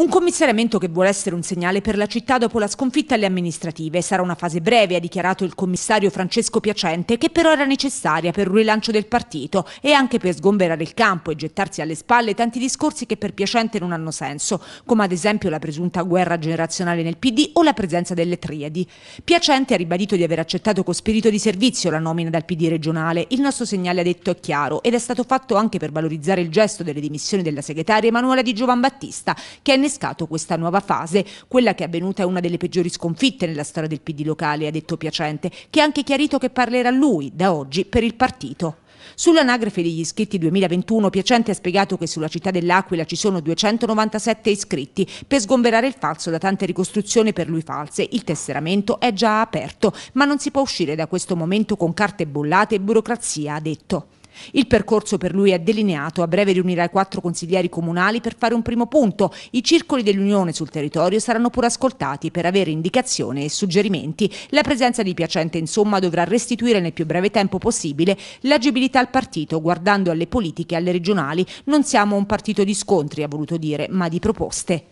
Un commissariamento che vuole essere un segnale per la città dopo la sconfitta alle amministrative. Sarà una fase breve, ha dichiarato il commissario Francesco Piacente, che però era necessaria per un rilancio del partito e anche per sgomberare il campo e gettarsi alle spalle tanti discorsi che per Piacente non hanno senso, come ad esempio la presunta guerra generazionale nel PD o la presenza delle triadi. Piacente ha ribadito di aver accettato con spirito di servizio la nomina dal PD regionale. Il nostro segnale ha detto è chiaro ed è stato fatto anche per valorizzare il gesto delle dimissioni della segretaria Emanuela Di Giovan Battista, che è innescato questa nuova fase. Quella che è avvenuta è una delle peggiori sconfitte nella storia del PD locale, ha detto Piacente, che ha anche chiarito che parlerà lui, da oggi, per il partito. Sull'anagrafe degli iscritti 2021 Piacente ha spiegato che sulla città dell'Aquila ci sono 297 iscritti per sgomberare il falso da tante ricostruzioni per lui false. Il tesseramento è già aperto, ma non si può uscire da questo momento con carte bollate e burocrazia, ha detto. Il percorso per lui è delineato, a breve riunirà i quattro consiglieri comunali per fare un primo punto. I circoli dell'Unione sul territorio saranno pure ascoltati per avere indicazioni e suggerimenti. La presenza di Piacente insomma dovrà restituire nel più breve tempo possibile l'agibilità al partito guardando alle politiche e alle regionali. Non siamo un partito di scontri, ha voluto dire, ma di proposte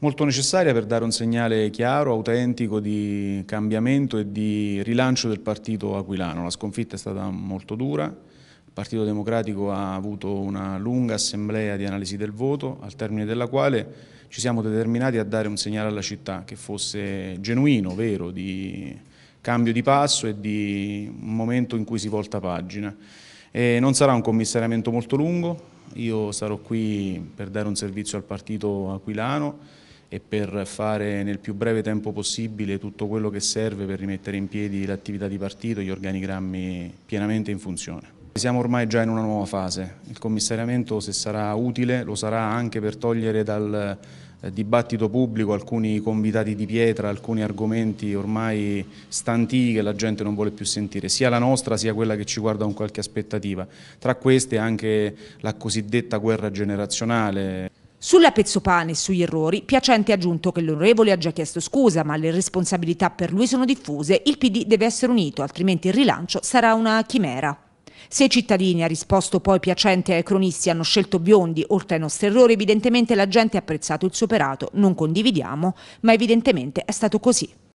molto necessaria per dare un segnale chiaro, autentico di cambiamento e di rilancio del partito aquilano. La sconfitta è stata molto dura, il Partito Democratico ha avuto una lunga assemblea di analisi del voto, al termine della quale ci siamo determinati a dare un segnale alla città che fosse genuino, vero, di cambio di passo e di un momento in cui si volta pagina. E non sarà un commissariamento molto lungo, io sarò qui per dare un servizio al partito aquilano e per fare nel più breve tempo possibile tutto quello che serve per rimettere in piedi l'attività di partito, e gli organigrammi pienamente in funzione. Siamo ormai già in una nuova fase, il commissariamento se sarà utile lo sarà anche per togliere dal eh, dibattito pubblico alcuni convitati di pietra, alcuni argomenti ormai stanti che la gente non vuole più sentire, sia la nostra sia quella che ci guarda con qualche aspettativa. Tra queste anche la cosiddetta guerra generazionale. Sulla Pezzopane e sugli errori, Piacente ha aggiunto che l'onorevole ha già chiesto scusa, ma le responsabilità per lui sono diffuse, il PD deve essere unito, altrimenti il rilancio sarà una chimera. Se i cittadini, ha risposto poi Piacente ai cronisti, hanno scelto Biondi oltre ai nostri errori, evidentemente la gente ha apprezzato il suo operato. Non condividiamo, ma evidentemente è stato così.